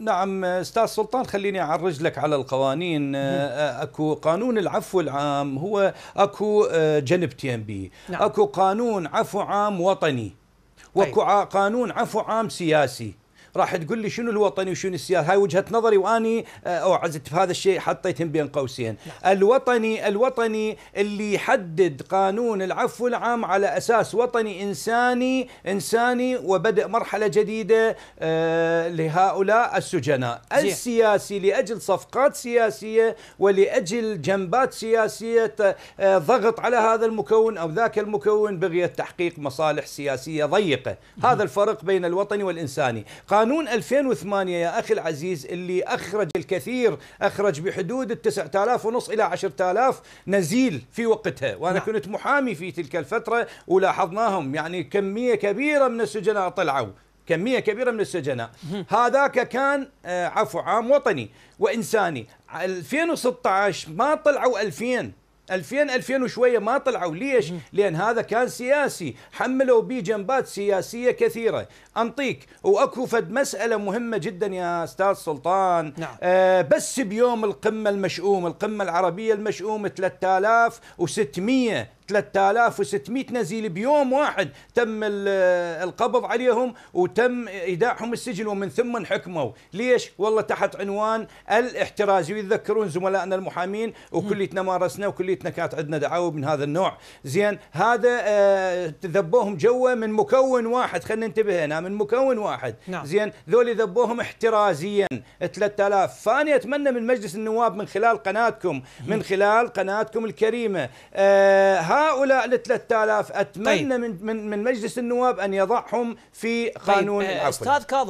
نعم استاذ سلطان خليني اعرج لك على القوانين آه، اكو قانون العفو العام هو اكو جنبتين به بي اكو قانون عفو عام وطني واكو طيب. قانون عفو عام سياسي راح تقول لي شنو الوطني وشنو السياسي هاي وجهه نظري واني آه، اوعزت في هذا الشيء حطيتهم بين قوسين نعم. الوطني الوطني اللي يحدد قانون العفو العام على اساس وطني انساني انساني وبدء مرحله جديده آه، لهؤلاء السجناء السياسي لاجل صفقات سياسيه ولاجل جنبات سياسيه آه، ضغط على هذا المكون او ذاك المكون بغيه تحقيق مصالح سياسيه ضيقه نعم. هذا الفرق بين الوطني والانساني قانون قانون 2008 يا أخي العزيز اللي أخرج الكثير أخرج بحدود التسعة 9000 ونص إلى 10000 نزيل في وقتها وأنا نعم. كنت محامي في تلك الفترة ولاحظناهم يعني كمية كبيرة من السجناء طلعوا كميه كبيره من السجناء هذاك كان آه، عفو عام وطني وانساني 2016 ما طلعوا 2000 2000 2000 وشويه ما طلعوا ليش؟ لان هذا كان سياسي، حملوا به جنبات سياسيه كثيره، انطيك واكو فد مساله مهمه جدا يا استاذ سلطان نعم. آه بس بيوم القمه المشؤوم، القمه العربيه المشؤوم 3600 3600 نزيل بيوم واحد تم القبض عليهم وتم ايداعهم السجن ومن ثم انحكموا ليش والله تحت عنوان الاحتراز ويتذكرون زملائنا المحامين وكليتنا مارسنا وكليتنا كانت عندنا دعاوى من هذا النوع زين هذا آه، ذبوهم جوا من مكون واحد خلينا ننتبه هنا من مكون واحد نعم. زين ذول ذبوهم احترازيا 3000 فاني اتمنى من مجلس النواب من خلال قناتكم من خلال قناتكم الكريمه آه، هؤلاء ال 3000 اتمنى طيب. من من مجلس النواب ان يضعهم في طيب، قانون طيب. العفو استاذ كاظم